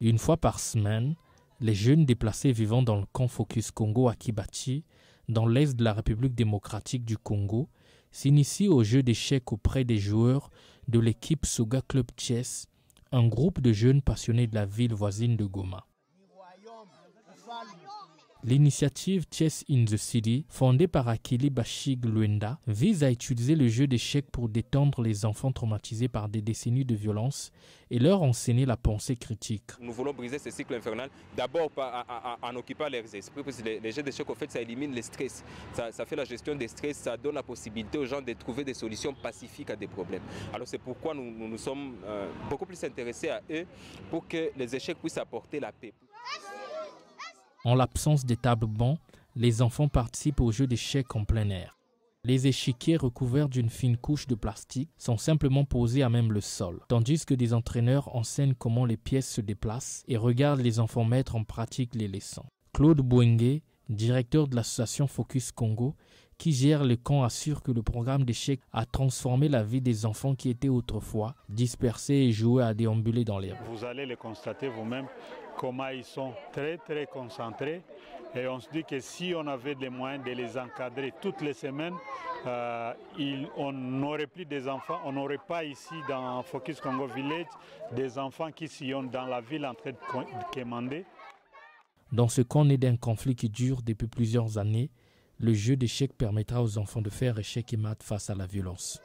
Une fois par semaine, les jeunes déplacés vivant dans le camp Focus Congo à Kibati, dans l'est de la République démocratique du Congo, s'initient au jeu d'échecs auprès des joueurs de l'équipe Soga Club Chess, un groupe de jeunes passionnés de la ville voisine de Goma. L'initiative Chess in the City, fondée par Akili Bashig Luenda, vise à utiliser le jeu d'échecs pour détendre les enfants traumatisés par des décennies de violence et leur enseigner la pensée critique. Nous voulons briser ce cycle infernal, d'abord en occupant leurs esprits, parce que les, jeux d'échecs, en fait, ça élimine le stress, ça, fait la gestion des stress, ça donne la possibilité aux gens de trouver des solutions pacifiques à des problèmes. Alors c'est pourquoi nous, nous, sommes euh, beaucoup plus intéressés à eux pour que les échecs puissent apporter la paix. En l'absence des tables bancs, les enfants participent aux jeux d'échecs en plein air. Les échiquiers recouverts d'une fine couche de plastique sont simplement posés à même le sol, tandis que des entraîneurs enseignent comment les pièces se déplacent et regardent les enfants mettre en pratique les leçons. Claude Bouengue directeur de l'association Focus Congo, qui gère le camp, assure que le programme d'échecs a transformé la vie des enfants qui étaient autrefois dispersés et joués à déambuler dans l'air. Vous allez le constater vous-même, comment ils sont très très concentrés. Et on se dit que si on avait les moyens de les encadrer toutes les semaines, euh, on n'aurait plus des enfants, on n'aurait pas ici dans Focus Congo Village des enfants qui sillonnent dans la ville en train de commander. Dans ce camp né d'un conflit qui dure depuis plusieurs années, le jeu d'échecs permettra aux enfants de faire échec et mat face à la violence.